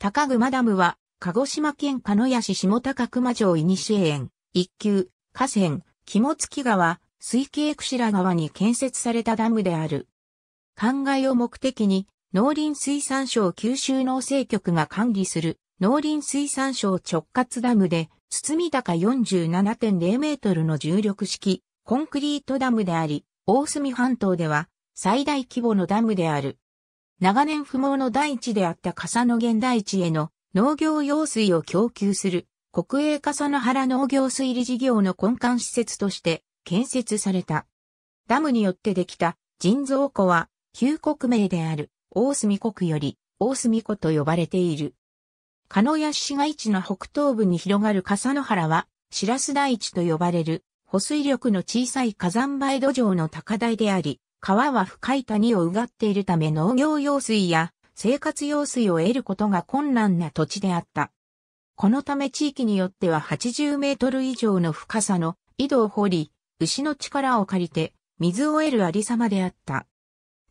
高熊ダムは、鹿児島県鹿屋市下高熊城西園、一級、河川、肝付川、水系櫛川に建設されたダムである。灌漑を目的に、農林水産省九州農政局が管理する、農林水産省直轄ダムで、堤高47.0メートルの重力式、コンクリートダムであり、大隅半島では、最大規模のダムである。長年不毛の大地であった笠野源大地への農業用水を供給する国営笠野原農業水利事業の根幹施設として建設された。ダムによってできた人造湖は旧国名である大隅国より大隅湖と呼ばれている。鹿屋市街地の北東部に広がる笠野原は白洲大地と呼ばれる保水力の小さい火山灰土壌の高台であり、川は深い谷をうがっているため農業用水や生活用水を得ることが困難な土地であった。このため地域によっては80メートル以上の深さの井戸を掘り、牛の力を借りて水を得るありさまであった。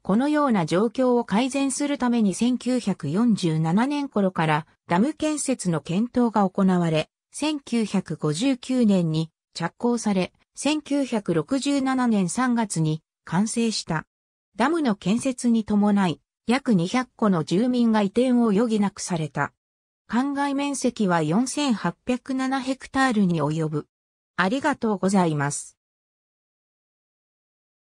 このような状況を改善するために1947年頃からダム建設の検討が行われ、1959年に着工され、1967年3月に完成した。ダムの建設に伴い、約200個の住民が移転を余儀なくされた。灌漑面積は4807ヘクタールに及ぶ。ありがとうございます。